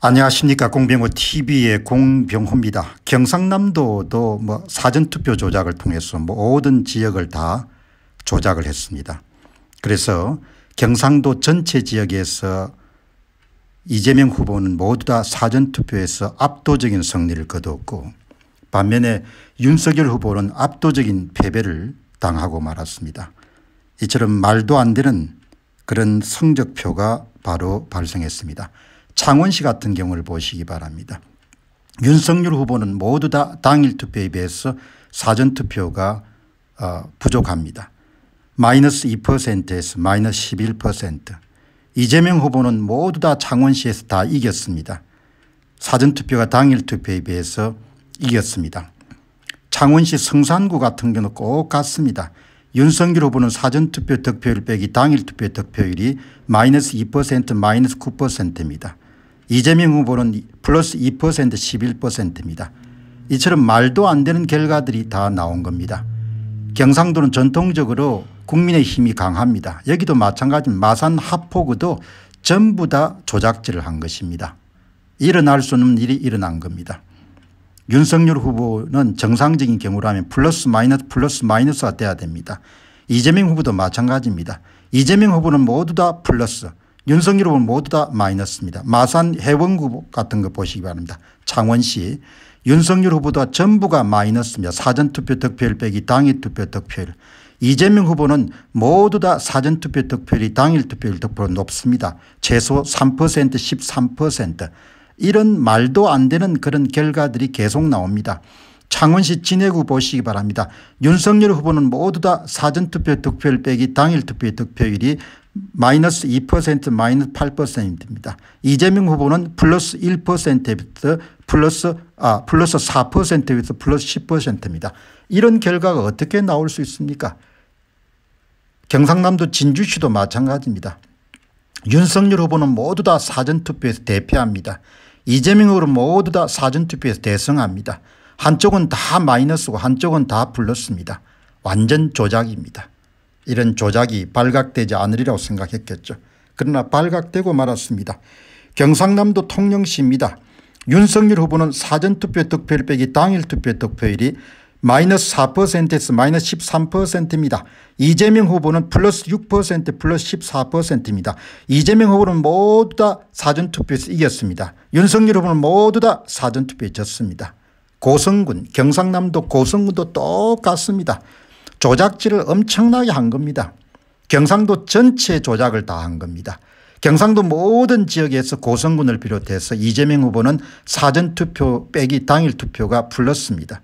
안녕하십니까 공병호 tv의 공병호입니다. 경상남도도 뭐 사전투표 조작을 통해서 뭐 모든 지역을 다 조작을 했습니다. 그래서 경상도 전체 지역에서 이재명 후보는 모두 다 사전투표에서 압도적인 승리를 거두었고 반면에 윤석열 후보는 압도적인 패배를 당하고 말았습니다. 이처럼 말도 안 되는 그런 성적표가 바로 발생했습니다. 창원 시 같은 경우를 보시기 바랍니다. 윤석열 후보는 모두 다 당일 투표에 비해서 사전 투표가 어, 부족합니다. 마이너스 2%에서 마이너스 11% 이재명 후보는 모두 다 창원시에서 다 이겼습니다. 사전투표가 당일 투표에 비해서 이겼습니다. 창원시 성산구 같은 경우꼭 같습니다. 윤석열 후보는 사전투표 득표율 빼기 당일 투표 득표율이 마이너스 2% 마이너스 9%입니다. 이재명 후보는 플러스 2% 11%입니다. 이처럼 말도 안 되는 결과들이 다 나온 겁니다. 경상도는 전통적으로 국민의 힘이 강합니다. 여기도 마찬가지 마산 하포구도 전부 다 조작질을 한 것입니다. 일어날 수 없는 일이 일어난 겁니다. 윤석열 후보는 정상적인 경우라면 플러스 마이너스 플러스 마이너스가 돼야 됩니다. 이재명 후보도 마찬가지입니다. 이재명 후보는 모두 다 플러스 윤석열 후보 모두 다 마이너스입니다. 마산 해원구 같은 거 보시기 바랍니다. 창원시 윤석열 후보도 전부가 마이너스입니다. 사전투표 득표율 빼기 당일 투표 득표율. 이재명 후보는 모두 다 사전투표 득표율이 당일 투표율 득표로 높습니다. 최소 3% 13% 이런 말도 안 되는 그런 결과들이 계속 나옵니다. 창원시 진해구 보시기 바랍니다. 윤석열 후보는 모두 다 사전투표 득표율 빼기 당일 투표 득표율이 마이너스 2% 마이너스 8%입니다. 이재명 후보는 플러스 1%부터 플러스 아 플러스 4%부터 플러스 10%입니다. 이런 결과가 어떻게 나올 수 있습니까? 경상남도 진주시도 마찬가지입니다. 윤석열 후보는 모두 다 사전투표에서 대패합니다. 이재명 후보는 모두 다 사전투표에서 대승합니다. 한쪽은 다 마이너스고 한쪽은 다 플러스입니다. 완전 조작입니다. 이런 조작이 발각되지 않으리라고 생각했겠죠. 그러나 발각되고 말았습니다. 경상남도 통영시입니다. 윤석열 후보는 사전투표 득표율 빼기 당일 투표 득표율이 마이너스 4%에서 마이너스 13%입니다. 이재명 후보는 플러스 6% 플러스 14%입니다. 이재명 후보는 모두 다 사전투표에서 이겼습니다. 윤석열 후보는 모두 다 사전투표에 졌습니다. 고성군 경상남도 고성군도 똑같습니다. 조작질을 엄청나게 한 겁니다. 경상도 전체 조작을 다 한 겁니다. 경상도 모든 지역에서 고성군을 비롯해서 이재명 후보는 사전투표 빼기 당일 투표가 불렀습니다.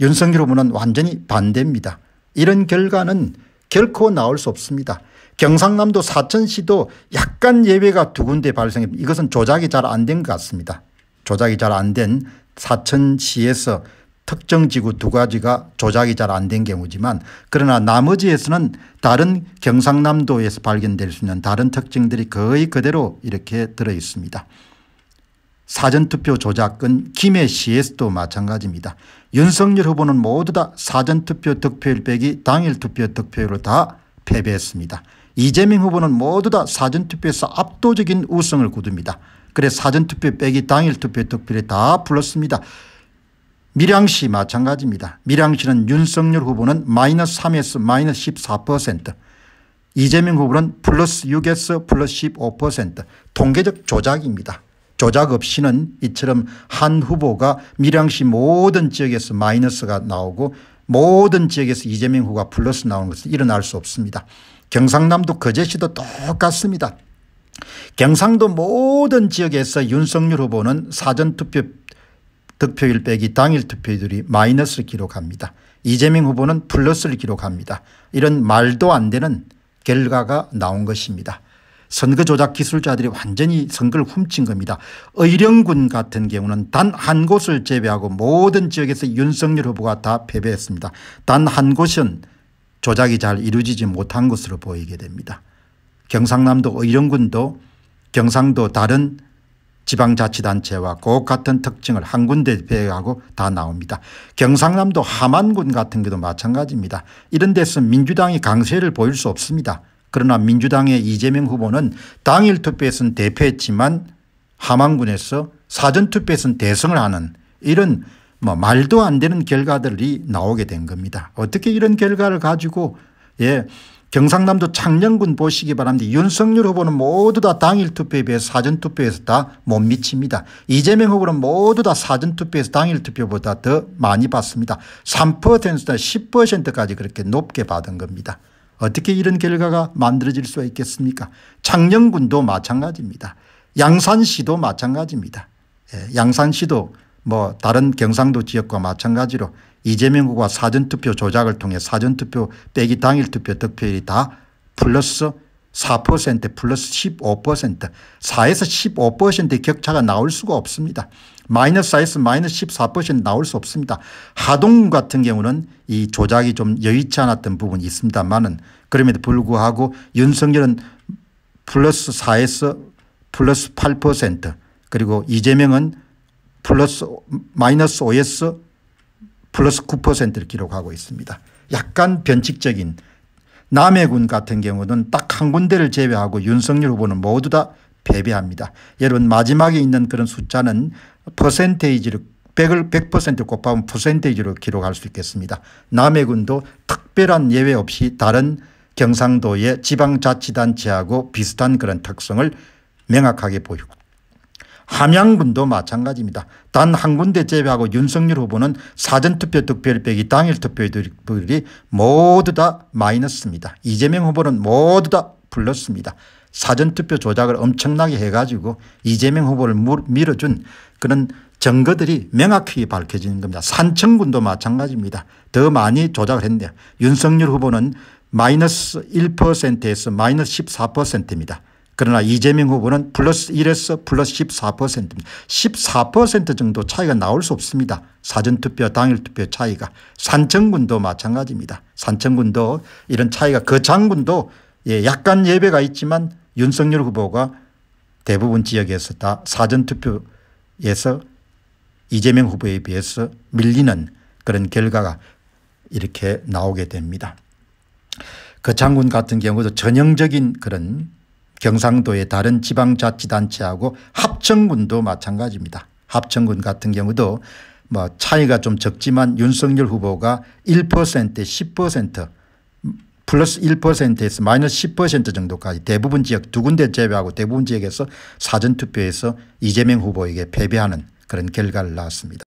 윤석열 후보는 완전히 반대입니다. 이런 결과는 결코 나올 수 없습니다. 경상남도 사천시도 약간 예외가 두 군데 발생했 이것은 조작이 잘 안 된 것 같습니다. 조작이 잘 안 된 사천시에서 특정 지구 두 가지가 조작이 잘 안 된 경우지만 그러나 나머지에서는 다른 경상남도에서 발견될 수 있는 다른 특징들이 거의 그대로 이렇게 들어 있습니다. 사전투표 조작은 김해 시에서도 마찬가지입니다. 윤석열 후보는 모두 다 사전투표 득표율 빼기 당일 투표 득표율을 다 패배했습니다. 이재명 후보는 모두 다 사전투표에서 압도적인 우승을 거둡니다. 그래 사전투표 빼기 당일 투표 득표율이 다 불렀습니다. 밀양시 마찬가지입니다. 밀양시는 윤석열 후보는 마이너스 3에서 마이너스 14% 이재명 후보는 플러스 6에서 플러스 15% 통계적 조작입니다. 조작 없이는 이처럼 한 후보가 밀양시 모든 지역에서 마이너스가 나오고 모든 지역에서 이재명 후보가 플러스 나오는 것은 일어날 수 없습니다. 경상남도 거제시도 똑같습니다. 경상도 모든 지역에서 윤석열 후보는 사전투표 득표율 빼기 당일 투표율이 마이너스를 기록합니다. 이재명 후보는 플러스를 기록합니다. 이런 말도 안 되는 결과가 나온 것입니다. 선거 조작 기술자들이 완전히 선거를 훔친 겁니다. 의령군 같은 경우는 단 한 곳을 제외하고 모든 지역에서 윤석열 후보가 다 패배했습니다. 단 한 곳은 조작이 잘 이루어지지 못한 것으로 보이게 됩니다. 경상남도 의령군도 경상도 다른 지방자치단체와 꼭 같은 특징을 한 군데 배하고 다 나옵니다. 경상남도 함안군 같은 경도 마찬가지입니다. 이런 데서 민주당이 강세를 보일 수 없습니다. 그러나 민주당의 이재명 후보는 당일 투표에서는 대패했지만 함안군에서 사전투표에서는 대승을 하는 이런 뭐 말도 안 되는 결과들이 나오게 된 겁니다. 어떻게 이런 결과를 가지고 예 경상남도 창녕군 보시기 바랍니다. 윤석열 후보는 모두 다 당일 투표에 비해 사전투표에서 다 못 미칩니다. 이재명 후보는 모두 다 사전투표에서 당일 투표보다 더 많이 받습니다. 3%나 10%까지 그렇게 높게 받은 겁니다. 어떻게 이런 결과가 만들어질 수가 있겠습니까? 창녕군도 마찬가지입니다. 양산시도 마찬가지입니다. 예, 양산시도 뭐 다른 경상도 지역과 마찬가지로 이재명 후보가 사전투표 조작을 통해 사전투표 빼기 당일 투표 득표율이 다 플러스 4% 플러스 15% 4에서 15%의 격차가 나올 수가 없습니다. 마이너스 4에서 마이너스 14% 나올 수 없습니다. 하동 같은 경우는 이 조작이 좀 여의치 않았던 부분이 있습니다만은 그럼에도 불구하고 윤석열은 플러스 4에서 플러스 8% 그리고 이재명은 플러스 마이너스 5에서 플러스 9%를 기록하고 있습니다. 약간 변칙적인 남해군 같은 경우는 딱 한 군데를 제외하고 윤석열 후보는 모두 다 패배합니다. 여러분 마지막에 있는 그런 숫자는 퍼센테이지를 100을 100% 곱하면 퍼센테이지로 기록할 수 있겠습니다. 남해군도 특별한 예외 없이 다른 경상도의 지방자치단체하고 비슷한 그런 특성을 명확하게 보이고 함양군도 마찬가지입니다. 단 한 군데 제외하고 윤석열 후보는 사전투표 득표율 빼기 당일 투표 득표율이 모두 다 마이너스입니다. 이재명 후보는 모두 다 불렀습니다. 사전투표 조작을 엄청나게 해가지고 이재명 후보를 밀어준 그런 증거들이 명확히 밝혀지는 겁니다. 산청군도 마찬가지입니다. 더 많이 조작을 했는데 윤석열 후보는 마이너스 1%에서 마이너스 14%입니다. 그러나 이재명 후보는 플러스 1에서 플러스 14%입니다. 14% 정도 차이가 나올 수 없습니다. 사전투표 당일투표 차이가. 산청군도 마찬가지입니다. 산청군도 이런 차이가 거창군도 그 예, 약간 예배가 있지만 윤석열 후보가 대부분 지역에서 다 사전투표에서 이재명 후보에 비해서 밀리는 그런 결과가 이렇게 나오게 됩니다. 거창군 그 같은 경우도 전형적인 그런 경상도의 다른 지방자치단체하고 합천군도 마찬가지입니다. 합천군 같은 경우도 뭐 차이가 좀 적지만 윤석열 후보가 1%에 10% 플러스 1%에서 마이너스 10% 정도까지 대부분 지역 두 군데 제외하고 대부분 지역에서 사전투표에서 이재명 후보에게 패배하는 그런 결과를 낳았습니다.